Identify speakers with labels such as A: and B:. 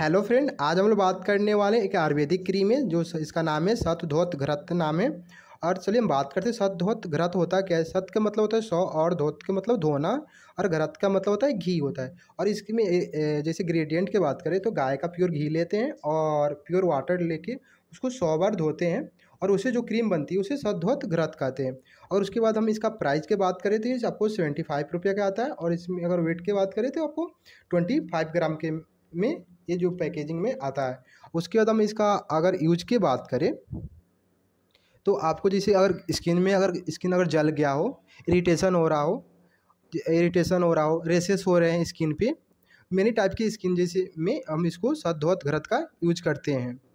A: hello friend आज हम लोग बात करने वाले एक आयुर्वेदिक क्रीम है जो इसका नाम है सतधोत घृत नाम है और चलिए हम बात करते हैं सतधोत घृत होता क्या है सत का मतलब होता है सौ और धोत के मतलब धोना और घृत का मतलब होता है घी होता है और इसके में जैसे ग्रेडियंट की बात करें तो गाय का प्योर घी लेते हैं और प्योर वाटर लेके उसको सौ बार धोते हैं और उसे जो क्रीम बनती है उसे सदधोत घृत कहते हैं और उसके बाद हम इसका प्राइस की बात करें तो ये आपको सेवेंटी फाइव रुपये का आता है और इसमें अगर वेट की बात करें तो आपको ट्वेंटी फाइव ग्राम के में ये जो पैकेजिंग में आता है उसके बाद हम इसका अगर यूज की बात करें तो आपको जैसे अगर स्किन में अगर स्किन अगर जल गया हो इरीटेशन हो रहा हो इरीटेशन हो रहा हो रेसेस हो रहे हैं स्किन पे मेनी टाइप की स्किन जैसे में हम इसको धोत घरत का यूज करते हैं